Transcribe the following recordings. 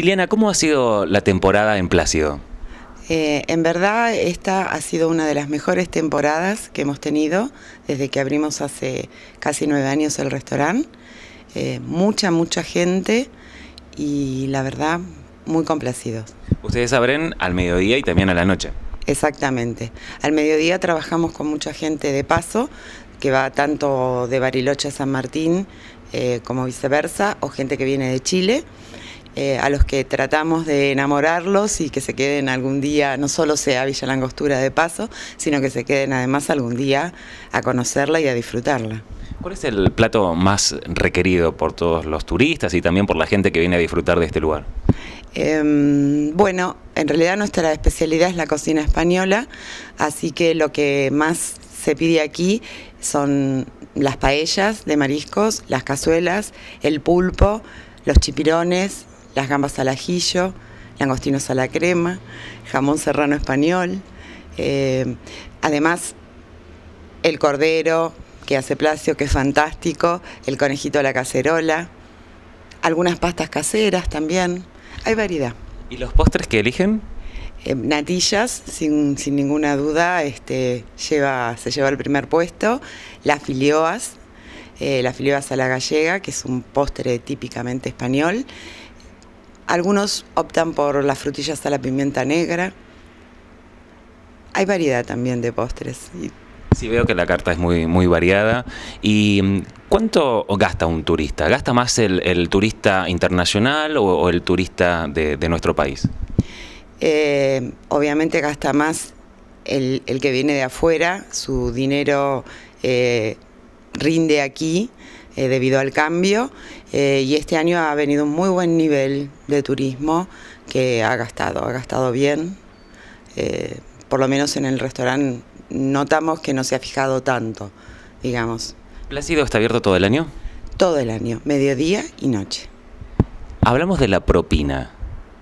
Liliana, ¿cómo ha sido la temporada en Plácido? Eh, en verdad, esta ha sido una de las mejores temporadas que hemos tenido desde que abrimos hace casi nueve años el restaurante. Eh, mucha, mucha gente y la verdad, muy complacidos. Ustedes abren al mediodía y también a la noche. Exactamente. Al mediodía trabajamos con mucha gente de paso, que va tanto de Bariloche a San Martín eh, como viceversa, o gente que viene de Chile. Eh, a los que tratamos de enamorarlos y que se queden algún día, no solo sea Villa Langostura de paso, sino que se queden además algún día a conocerla y a disfrutarla. ¿Cuál es el plato más requerido por todos los turistas y también por la gente que viene a disfrutar de este lugar? Em, bueno, en realidad nuestra especialidad es la cocina española, así que lo que más se pide aquí son las paellas de mariscos, las cazuelas, el pulpo, los chipirones, las gambas al ajillo, langostinos a la crema, jamón serrano español. Eh, además, el cordero que hace Placio, que es fantástico, el conejito a la cacerola, algunas pastas caseras también. Hay variedad. ¿Y los postres que eligen? Eh, natillas, sin, ninguna duda, este, lleva, se lleva el primer puesto. Las filioas, eh, las filioas a la gallega, que es un postre típicamente español. Algunos optan por las frutillas a la pimienta negra. Hay variedad también de postres. Sí, veo que la carta es muy, variada. ¿Y mm, cuánto gasta un turista? ¿Gasta más el, turista internacional o, el turista de, nuestro país? Eh, obviamente gasta más el, que viene de afuera, su dinero eh, rinde aquí eh, debido al cambio eh, y este año ha venido un muy buen nivel de turismo que ha gastado, ha gastado bien. Eh, por lo menos en el restaurante notamos que no se ha fijado tanto, digamos. ¿Placido está abierto todo el año? Todo el año, mediodía y noche. Hablamos de la propina.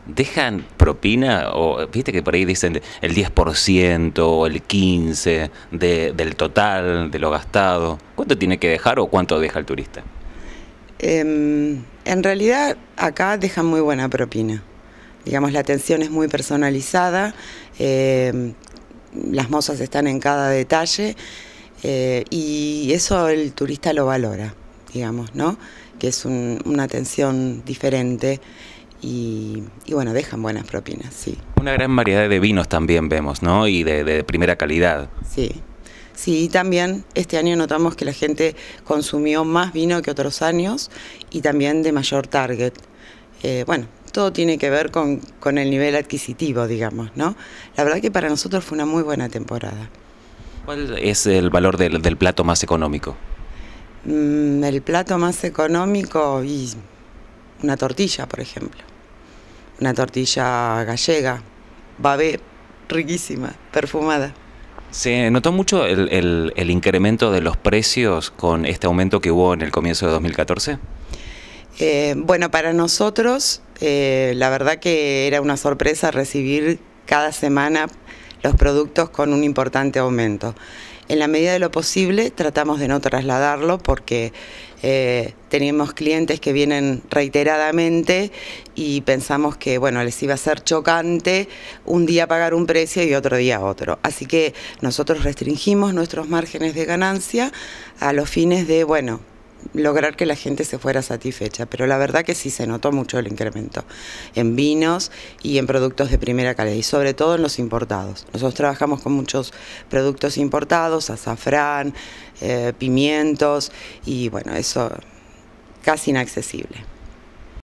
¿Dejan propina? O, Viste que por ahí dicen el 10% o el 15% de, del total, de lo gastado tiene que dejar o cuánto deja el turista? Em, en realidad acá dejan muy buena propina. Digamos, la atención es muy personalizada, em, las mozas están en cada detalle eh, y eso el turista lo valora, digamos, ¿no? Que es una atención diferente. Y, bueno, dejan buenas propinas, sí. Una gran variedad de vinos también vemos, ¿no? Y de, de primera calidad. Sí, Sí, también este año notamos que la gente consumió más vino que otros años y también de mayor target. Eh, bueno, todo tiene que ver con, con, el nivel adquisitivo, digamos, ¿no? La verdad que para nosotros fue una muy buena temporada. ¿Cuál es el valor del, del plato más económico? Mm, el plato más económico y una tortilla, por ejemplo. Una tortilla gallega, babé, riquísima, perfumada. Se notó mucho el, incremento de los precios con este aumento que hubo en el comienzo de 2014. Eh, bueno, para nosotros eh, la verdad que era una sorpresa recibir cada semana los productos con un importante aumento en la medida de lo posible tratamos de no trasladarlo porque eh, tenemos clientes que vienen reiteradamente y pensamos que bueno les iba a ser chocante un día pagar un precio y otro día otro. Así que nosotros restringimos nuestros márgenes de ganancia a los fines de bueno lograr que la gente se fuera satisfecha, pero la verdad que sí se notó mucho el incremento en vinos y en productos de primera calidad, y sobre todo en los importados. Nosotros trabajamos con muchos productos importados, azafrán, eh, pimientos, y bueno, eso casi inaccesible.